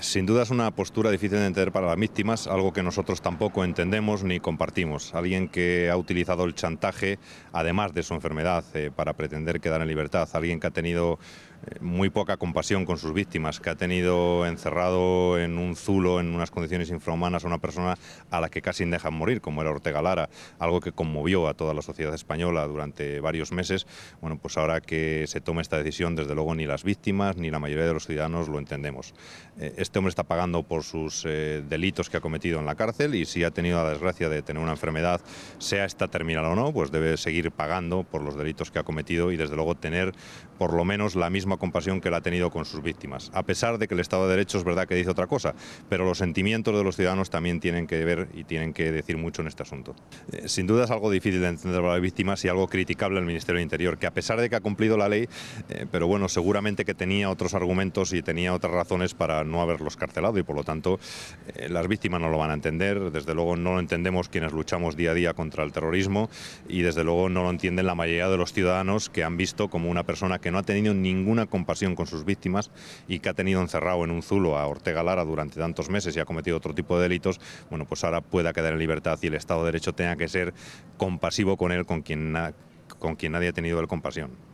Sin duda es una postura difícil de entender para las víctimas, algo que nosotros tampoco entendemos ni compartimos. Alguien que ha utilizado el chantaje, además de su enfermedad, eh, para pretender quedar en libertad. Alguien que ha tenido muy poca compasión con sus víctimas, que ha tenido encerrado en un zulo, en unas condiciones infrahumanas, a una persona a la que casi dejan morir, como era Ortega Lara, algo que conmovió a toda la sociedad española durante varios meses. Bueno, pues ahora que se toma esta decisión, desde luego ni las víctimas ni la mayoría de los ciudadanos lo entendemos. Eh, este hombre está pagando por sus eh, delitos que ha cometido en la cárcel y si ha tenido la desgracia de tener una enfermedad, sea esta terminal o no, pues debe seguir pagando por los delitos que ha cometido y desde luego tener por lo menos la misma misma compasión que la ha tenido con sus víctimas, a pesar de que el Estado de Derecho es verdad que dice otra cosa, pero los sentimientos de los ciudadanos también tienen que ver y tienen que decir mucho en este asunto. Eh, sin duda es algo difícil de entender para las víctimas y algo criticable al Ministerio del Interior, que a pesar de que ha cumplido la ley, eh, pero bueno, seguramente que tenía otros argumentos y tenía otras razones para no haberlos carcelado y por lo tanto eh, las víctimas no lo van a entender, desde luego no lo entendemos quienes luchamos día a día contra el terrorismo y desde luego no lo entienden la mayoría de los ciudadanos que han visto como una persona que no ha tenido ninguna una compasión con sus víctimas y que ha tenido encerrado en un zulo a Ortega Lara durante tantos meses y ha cometido otro tipo de delitos, bueno, pues ahora pueda quedar en libertad y el Estado de Derecho tenga que ser compasivo con él, con quien, con quien nadie ha tenido la compasión.